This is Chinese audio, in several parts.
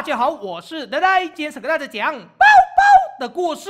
大家好，我是呆呆，今天想跟大家讲。的故事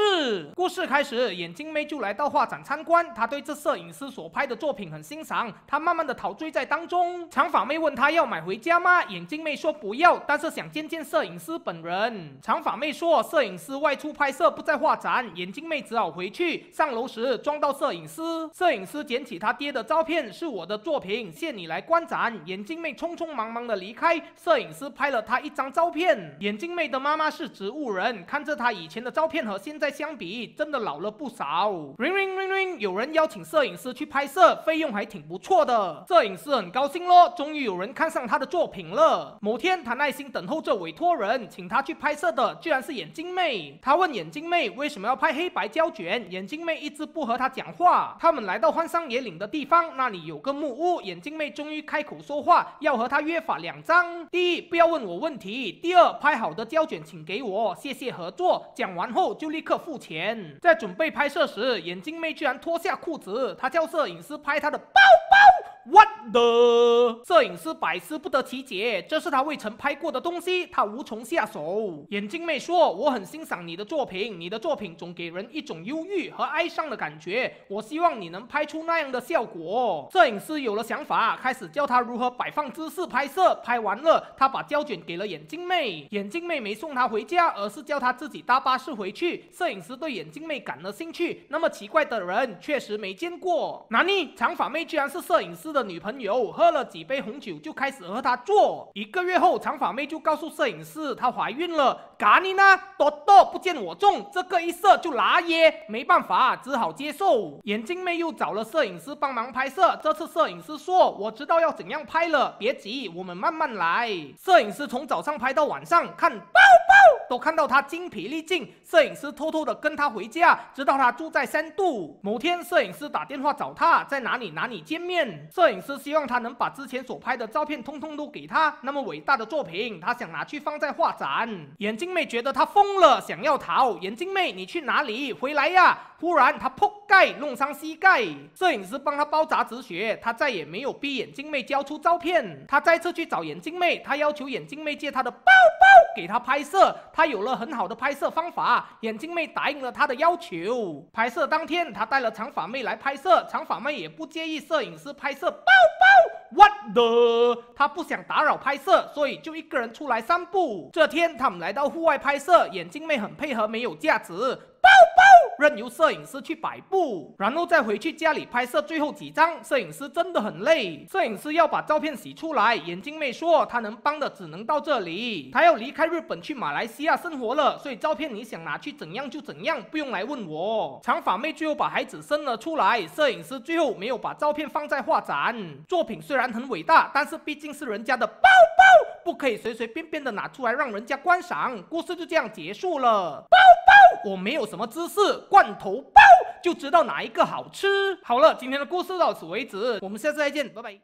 故事开始，眼镜妹就来到画展参观。她对这摄影师所拍的作品很欣赏，她慢慢的陶醉在当中。长发妹问她要买回家吗？眼镜妹说不要，但是想见见摄影师本人。长发妹说摄影师外出拍摄不在画展，眼镜妹只好回去。上楼时撞到摄影师，摄影师捡起他爹的照片，是我的作品，现你来观展。眼镜妹匆匆忙忙的离开，摄影师拍了她一张照片。眼镜妹的妈妈是植物人，看着她以前的照片。和现在相比，真的老了不少。Ring ring ring ring，有人邀请摄影师去拍摄，费用还挺不错的。摄影师很高兴咯，终于有人看上他的作品了。某天，他耐心等候着委托人，请他去拍摄的，居然是眼镜妹。他问眼镜妹为什么要拍黑白胶卷，眼镜妹一直不和他讲话。他们来到荒山野岭的地方，那里有个木屋。眼镜妹终于开口说话，要和他约法两章：第一，不要问我问题；第二，拍好的胶卷请给我，谢谢合作。讲完后。就立刻付钱。在准备拍摄时，眼镜妹居然脱下裤子，她叫摄影师拍她的包包。What the！摄影师百思不得其解，这是他未曾拍过的东西，他无从下手。眼镜妹说：“我很欣赏你的作品，你的作品总给人一种忧郁和哀伤的感觉。我希望你能拍出那样的效果。”摄影师有了想法，开始教他如何摆放姿势拍摄。拍完了，他把胶卷给了眼镜妹。眼镜妹没送他回家，而是叫他自己搭巴士回去。摄影师对眼镜妹感了兴趣，那么奇怪的人确实没见过。哪尼长发妹居然是摄影师的女朋友。喝了几杯红。很久就开始和他做，一个月后，长发妹就告诉摄影师她怀孕了。咖喱呢，多多不见我中，这个一射就拿捏，没办法，只好接受。眼镜妹又找了摄影师帮忙拍摄，这次摄影师说：“我知道要怎样拍了，别急，我们慢慢来。”摄影师从早上拍到晚上，看包。都看到他精疲力尽，摄影师偷偷的跟他回家，知道他住在三度。某天，摄影师打电话找他，在哪里哪里见面。摄影师希望他能把之前所拍的照片通通都给他，那么伟大的作品，他想拿去放在画展。眼镜妹觉得他疯了，想要逃。眼镜妹，你去哪里？回来呀！忽然他破盖弄伤膝盖，摄影师帮他包扎止血。他再也没有逼眼镜妹交出照片。他再次去找眼镜妹，他要求眼镜妹借他的包包给他拍摄。他有了很好的拍摄方法，眼镜妹答应了他的要求。拍摄当天，他带了长发妹来拍摄，长发妹也不介意摄影师拍摄。包包，what the？她不想打扰拍摄，所以就一个人出来散步。这天，他们来到户外拍摄，眼镜妹很配合，没有架子。任由摄影师去摆布，然后再回去家里拍摄最后几张。摄影师真的很累，摄影师要把照片洗出来。眼镜妹说她能帮的只能到这里，她要离开日本去马来西亚生活了，所以照片你想拿去怎样就怎样，不用来问我。长发妹最后把孩子生了出来，摄影师最后没有把照片放在画展。作品虽然很伟大，但是毕竟是人家的包包，不可以随随便便的拿出来让人家观赏。故事就这样结束了。包，我没有什么知识，罐头包就知道哪一个好吃。好了，今天的故事到此为止，我们下次再见，拜拜。